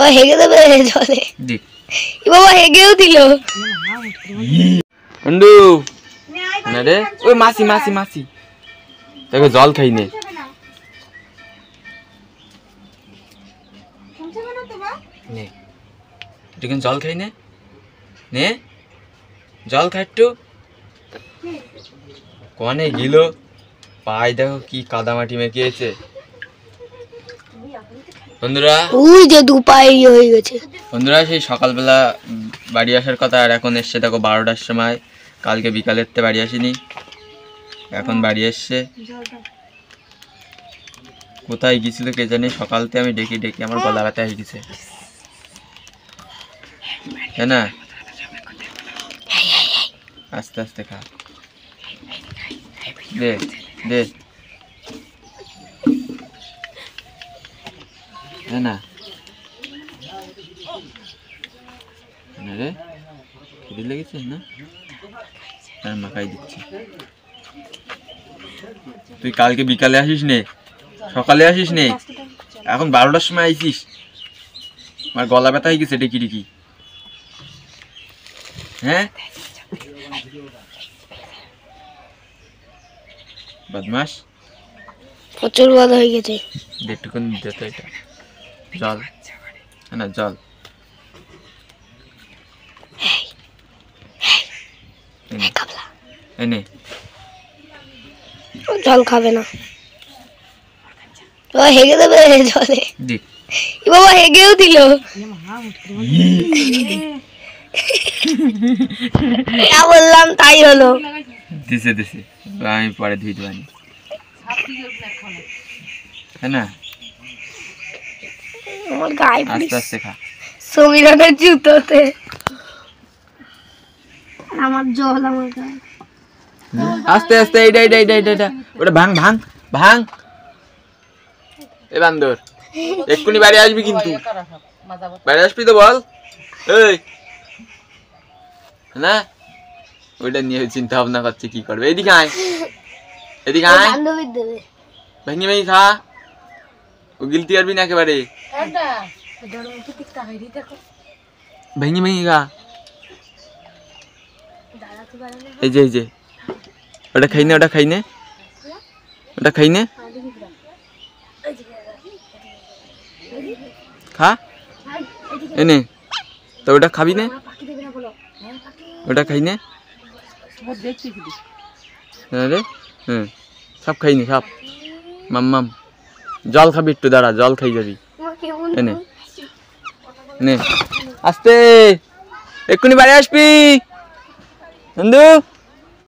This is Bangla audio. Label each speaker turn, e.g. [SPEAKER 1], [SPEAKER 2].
[SPEAKER 1] ও হেগে দে রে হেদোলে জি ইবাও হেগেউ দিলু কন্ডু না রে ও মাছি মাছি মাছি আগে জল খাই নে খংশমান তোবা নে এদিক জল খাই নে নে জল খাটটু কোনে গিলো پای দেখো কি কাদা মাটি মে গিয়েছে বন্ধুরা ওই যে দুপাই ইয়ে হয়ে গেছে বন্ধুরা সেই সকালবেলা বাড়ি আসার কথা আর এখন এসছে দেখো বারোটার সময় কালকে বিকালের তে বাড়ি আসিনি এখন বাড়ি এসছে কোথায় গেছিল কে জানি সকালতে আমি ডেকে ডেকে আমার গলা ব্যথা হয়ে গেছে তাই না আস্তে আস্তে খা দে দে হ্যাঁ না রে খিদে লেগেছে না আর মাখাই দিচ্ছি তুই কালকে বিকালে আসিস নে সকালে আসিস নে এখন বারোটার সময় আইসিস আমার গলা ব্যথা হয়ে গেছে ডেকি ডেকি হ্যাঁ বদমাস প্রচুর বাধা হয়ে গেছে দেখটুকুন দিতে এটা জল না জল এনে জল খাবে না ও হেগে দেবে জলে বাবা হেগেও দিল যা বললাম তাই হলো দিছে দিছে আমি পরে ধুই দেবানি হ্যাঁ না আমার গায়ে জুতোতে আমার জল আমার গায়ে আস্তে আস্তে এইটা এইটা এইটা এইটা ওটা ভাঙ ভাঙ ভাঙ এ বান্দর এক্ষুনি বাড়ি আসবি কিন্তু বাড়ি আসবি তো বল এই না ওইটা নিয়ে চিন্তা ভাবনা করছে কি করবে এদিকে আয় এদিকে আয় ভেঙে ভেঙে খা ও গিলতে পারবি না একেবারে ভেঙে ভেঙে গা এই যে এই যে ওটা খাই নে ওটা খাই নে ওটা খাই নে খা এনে তো ওটা খাবি না ওটা খাই নে রে হুম সব খাই নে সব মাম মাম জল খাবি একটু দাঁড়া জল খাই যাবি আসতে আস্তে এক্ষুনি বাড়ি আসবি বন্ধু